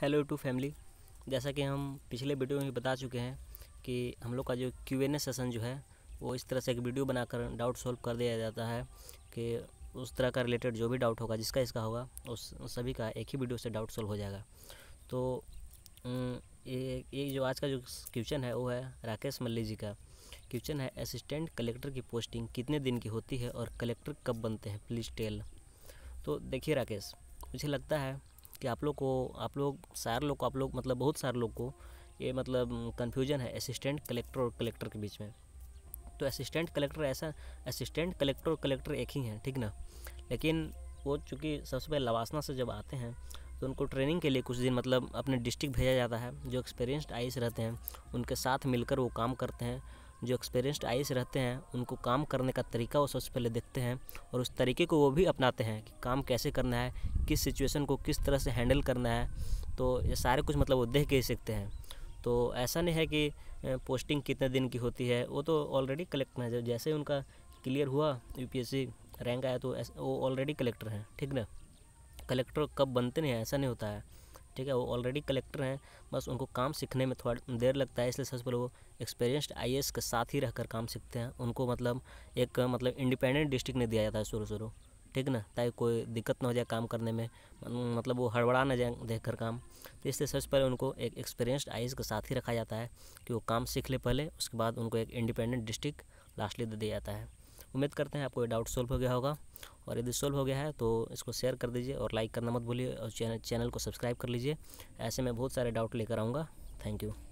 hello to family जैसा कि हम पिछले वीडियो में बता चुके हैं कि हम लोग का जो क्यू एन ए सेसन जो है वो इस तरह से एक वीडियो बनाकर डाउट सॉल्व कर दिया जाता है कि उस तरह का रिलेटेड जो भी डाउट होगा जिसका इसका होगा उस सभी का एक ही वीडियो से डाउट सॉल्व हो जाएगा तो ये ये जो आज का जो क्वेश्चन है वो है राकेश मल्ली जी का क्वेश्चन है असिस्टेंट कलेक्टर की पोस्टिंग कितने दिन की होती है और कलेक्टर कब बनते हैं प्लीज़ टेल तो देखिए राकेश मुझे लगता है कि आप लोग को आप लोग सारे लोग को आप लोग मतलब बहुत सारे लोग को ये मतलब कन्फ्यूजन है असिस्टेंट कलेक्टर और कलेक्टर के बीच में तो असिस्टेंट कलेक्टर ऐसा असिस्टेंट कलेक्टर और कलेक्टर एक ही हैं ठीक ना लेकिन वो चूँकि सबसे पहले लवासना से जब आते हैं तो उनको ट्रेनिंग के लिए कुछ दिन मतलब अपने डिस्ट्रिक्ट भेजा जाता है जो एक्सपीरियंस्ड आई रहते हैं उनके साथ मिलकर वो काम करते हैं जो एक्सपीरियंस्ड आई रहते हैं उनको काम करने का तरीका वो सबसे पहले देखते हैं और उस तरीके को वो भी अपनाते हैं कि काम कैसे करना है किस सिचुएशन को किस तरह से हैंडल करना है तो ये सारे कुछ मतलब वो देख के ही सीखते हैं तो ऐसा नहीं है कि पोस्टिंग कितने दिन की होती है वो तो ऑलरेडी कलेक्टर है जैसे उनका क्लियर हुआ यू रैंक आया तो वो ऑलरेडी कलेक्टर हैं ठीक ना कलेक्टर कब बनते नहीं हैं ऐसा नहीं होता है ठीक है वो ऑलरेडी कलेक्टर हैं बस उनको काम सीखने में थोड़ा देर लगता है इसलिए सबसे पहले वो एक्सपीरियंस्ड आई के साथ ही रहकर काम सीखते हैं उनको मतलब एक मतलब इंडिपेंडेंट डिस्ट्रिक्ट नहीं दिया जाता है शुरू शुरू ठीक ना ताकि कोई दिक्कत ना हो जाए काम करने में मतलब वो हड़बड़ा ना जाए देख कर काम तो इसलिए सबसे पहले उनको एक एक्सपीरियंस्ड आईज के साथ ही रखा जाता है कि वो काम सीख ले पहले उसके बाद उनको एक इंडिपेंडेंट डिस्ट्रिक्ट लास्टली दे दिया जाता है उम्मीद करते हैं आपको ये डाउट सोल्व हो गया होगा और यदि सोल्व हो गया है तो इसको शेयर कर दीजिए और लाइक करना मत भूलिए और चैनल चैनल को सब्सक्राइब कर लीजिए ऐसे में बहुत सारे डाउट लेकर आऊँगा थैंक यू